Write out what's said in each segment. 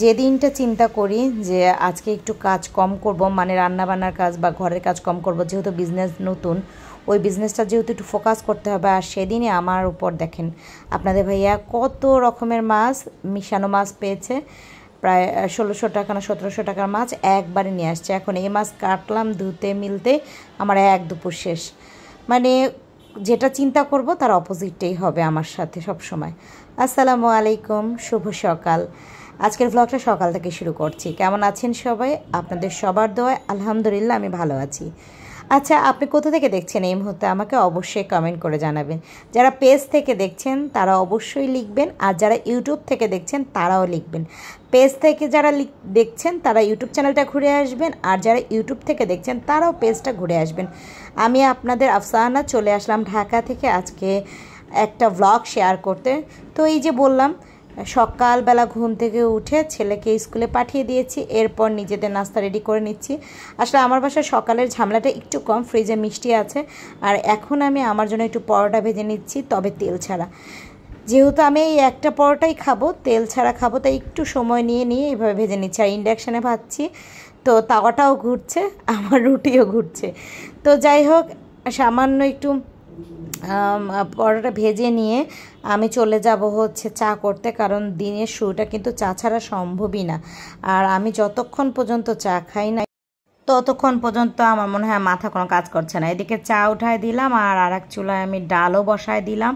যে দিনটা চিন্তা করি যে আজকে একটু কাজ কম করব মানে রান্নাবান্নার কাজ বা ঘরের কাজ কম করব যেহেতু বিজনেস নতুন ওই বিজনেসটা যেহেতু একটু ফোকাস করতে হবে আর সেদিনই আমার উপর দেখেন আপনাদের ভাইয়া কত রকমের মাছ মিশানো মাছ পেয়েছে প্রায় ষোলোশো টাকা না সতেরোশো টাকার মাছ একবারে নিয়ে আসছে এখন এই মাছ কাটলাম ধুতে মিলতে আমার এক দুপুর শেষ মানে যেটা চিন্তা করব তার অপোজিটটাই হবে আমার সাথে সব সময় আসসালামু আলাইকুম শুভ সকাল আজকের ব্লগটা সকাল থেকে শুরু করছি কেমন আছেন সবাই আপনাদের সবার দোয়ায় আলহামদুলিল্লাহ আমি ভালো আছি আচ্ছা আপনি কোথা থেকে দেখছেন এই মুহূর্তে আমাকে অবশ্যই কমেন্ট করে জানাবেন যারা পেজ থেকে দেখছেন তারা অবশ্যই লিখবেন আর যারা ইউটিউব থেকে দেখছেন তারাও লিখবেন পেজ থেকে যারা দেখছেন তারা ইউটিউব চ্যানেলটা ঘুরে আসবেন আর যারা ইউটিউব থেকে দেখছেন তারাও পেজটা ঘুরে আসবেন আমি আপনাদের আফসানা চলে আসলাম ঢাকা থেকে আজকে একটা ব্লগ শেয়ার করতে তো এই যে বললাম সকালবেলা ঘুম থেকে উঠে ছেলেকে স্কুলে পাঠিয়ে দিয়েছি এরপর নিজেদের নাস্তা রেডি করে নিচ্ছি আসলে আমার বাসায় সকালের ঝামেলাটা একটু কম ফ্রিজে মিষ্টি আছে আর এখন আমি আমার জন্য একটু পরোটা ভেজে নিচ্ছি তবে তেল ছাড়া যেহেতু আমি এই একটা পরোটাই খাবো তেল ছাড়া খাবো তাই একটু সময় নিয়ে নিয়ে এইভাবে ভেজে নিচ্ছি আর ইন্ডাকশানে ভাজছি তো তাওয়াটাও ঘুরছে আমার রুটিও ঘুরছে তো যাই হোক সামান্য একটু পরোটা ভেজে নিয়ে আমি চলে যাব হচ্ছে চা করতে কারণ দিনের শুরুটা কিন্তু চা ছাড়া সম্ভবই না আর আমি যতক্ষণ পর্যন্ত চা খাই না ততক্ষণ পর্যন্ত আমার মনে হয় মাথা কোনো কাজ করছে না এদিকে চা উঠায় দিলাম আর আর এক চুলায় আমি ডালও বসায় দিলাম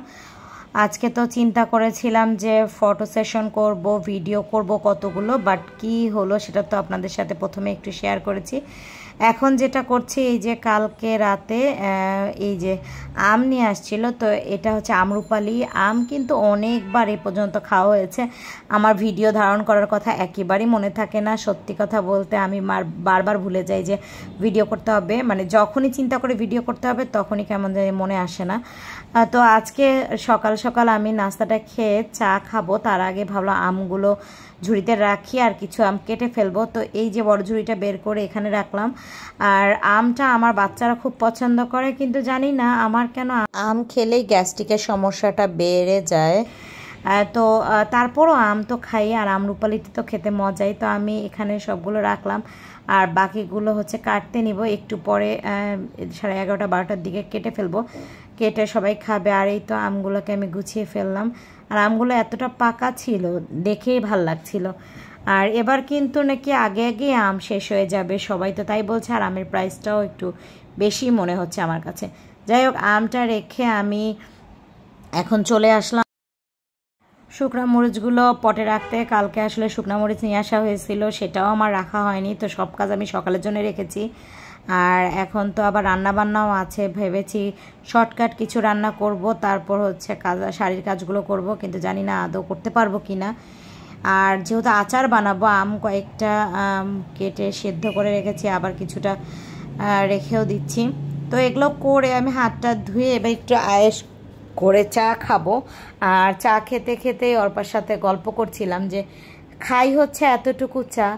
আজকে তো চিন্তা করেছিলাম যে ফটো সেশন করব ভিডিও করব কতগুলো বাট কি হলো সেটা তো আপনাদের সাথে প্রথমে একটু শেয়ার করেছি এখন যেটা করছি এই যে কালকে রাতে এই যে আম নিয়ে আসছিল তো এটা হচ্ছে আমরুপালি আম কিন্তু অনেকবার এ পর্যন্ত খাওয়া হয়েছে আমার ভিডিও ধারণ করার কথা একেবারেই মনে থাকে না সত্যি কথা বলতে আমি বারবার ভুলে যাই যে ভিডিও করতে হবে মানে যখনই চিন্তা করে ভিডিও করতে হবে তখনই কেমন জানি মনে আসে না তো আজকে সকাল সকাল আমি নাস্তাটা খেয়ে চা খাবো তার আগে ভাবলাম আমগুলো ঝুড়িতে রাখি আর কিছু আম কেটে ফেলবো তো এই যে বড় ঝুড়িটা বের করে এখানে রাখলাম আর আমটা আমার বাচ্চারা খুব পছন্দ করে কিন্তু জানি না আমার কেন আম খেলেই গ্যাস্ট্রিকের সমস্যাটা বেড়ে যায় তো তারপরও আম তো খাই আর আম রূপালিটি তো খেতে মজাই তো আমি এখানে সবগুলো রাখলাম আর বাকিগুলো হচ্ছে কাটতে নিব একটু পরে সাড়ে এগারোটা বারোটার দিকে কেটে ফেলবো কেটে সবাই খাবে আর এই তো আমগুলোকে আমি গুছিয়ে ফেললাম আর আমগুলো এতটা পাকা ছিল দেখেই ভাল লাগছিল আর এবার কিন্তু নাকি আগে আগে আম শেষ হয়ে যাবে সবাই তো তাই বলছে আর আমের প্রাইসটাও একটু বেশি মনে হচ্ছে আমার কাছে যাই হোক আমটা রেখে আমি এখন চলে আসলাম শুকনো মরিচগুলো পটে রাখতে কালকে আসলে শুকনা মরিচ নিয়ে আসা হয়েছিল সেটাও আমার রাখা হয়নি তো সব কাজ আমি সকালের জন্য রেখেছি আর এখন তো আবার রান্নাবান্নাও আছে ভেবেছি শর্টকাট কিছু রান্না করব তারপর হচ্ছে কাজ শাড়ির কাজগুলো করব কিন্তু জানি না আদৌ করতে পারবো কি না আর যেহেতু আচার বানাবো আম কয়েকটা কেটে সেদ্ধ করে রেখেছি আবার কিছুটা রেখেও দিচ্ছি তো এগুলো করে আমি হাতটা ধুয়ে এবার একটু আয়েস করে চা খাবো আর চা খেতে খেতে অর্পার সাথে গল্প করছিলাম যে খাই হচ্ছে এতটুকু চা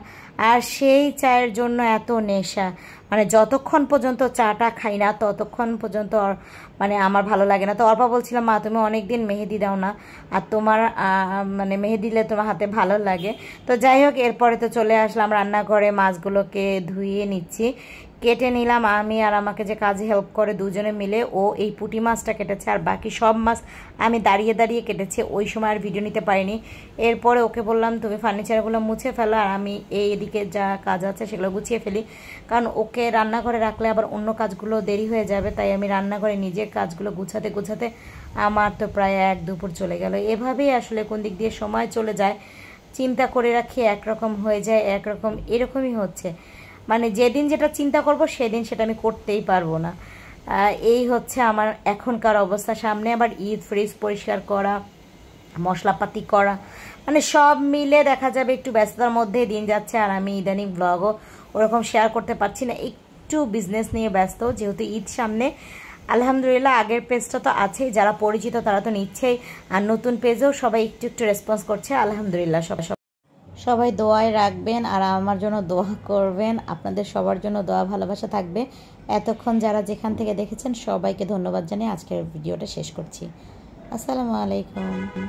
আর সেই চায়ের জন্য এত নেশা মানে যতক্ষণ পর্যন্ত চাটা খাই না ততক্ষণ পর্যন্ত মানে আমার ভালো লাগে না তো অর্পা বলছিলাম মা তুমি অনেক দিন মেহেদি দাও না আর তোমার মানে মেহেদি দিলে তোমার হাতে ভালো লাগে তো যাই হোক এরপরে তো চলে আসলাম রান্নাঘরে মাছগুলোকে ধুয়ে নিচ্ছি কেটে নিলাম আমি আর আমাকে যে কাজে হেল্প করে দুজনে মিলে ও এই পুঁটি মাছটা কেটেছে আর বাকি সব মাছ আমি দাঁড়িয়ে দাঁড়িয়ে কেটেছে ওই সময় আর ভিডিও নিতে পারিনি এরপরে ওকে বললাম তুমি ফার্নিচারগুলো মুছে ফেলো আর আমি এই এদিকে যা কাজ আছে সেগুলো গুছিয়ে ফেলি কারণ ওকে রান্নাঘরে রাখলে আবার অন্য কাজগুলো দেরি হয়ে যাবে তাই আমি রান্নাঘরে নিজের কাজগুলো গুছাতে গুছাতে আমার তো প্রায় এক দুপুর চলে গেল এভাবেই আসলে কোন দিক দিয়ে সময় চলে যায় চিন্তা করে রাখি একরকম হয়ে যায় একরকম এরকমই হচ্ছে মানে যেদিন যেটা চিন্তা করব সেদিন সেটা আমি করতেই পারবো না এই হচ্ছে আমার এখনকার অবস্থা সামনে আবার ঈদ ফ্রিজ পরিষ্কার করা মশলাপাতি করা মানে সব মিলে দেখা যাবে একটু ব্যস্ততার মধ্যে দিন যাচ্ছে আর আমি ইদানিং ব্লগও ওরকম শেয়ার করতে পারছি না একটু বিজনেস নিয়ে ব্যস্ত যেহেতু ঈদ সামনে আলহামদুলিল্লাহ আগের পেজটা তো আছেই যারা পরিচিত তারা তো নিচ্ছেই আর নতুন পেজেও সবাই একটু একটু রেসপন্স করছে আলহামদুলিল্লাহ সবাই সবাই দোয়ায় রাখবেন আর আমার জন্য দোয়া করবেন আপনাদের সবার জন্য দোয়া ভালোবাসা থাকবে এতক্ষণ যারা যেখান থেকে দেখেছেন সবাইকে ধন্যবাদ জানিয়ে আজকের ভিডিওটা শেষ করছি আসসালামু আলাইকুম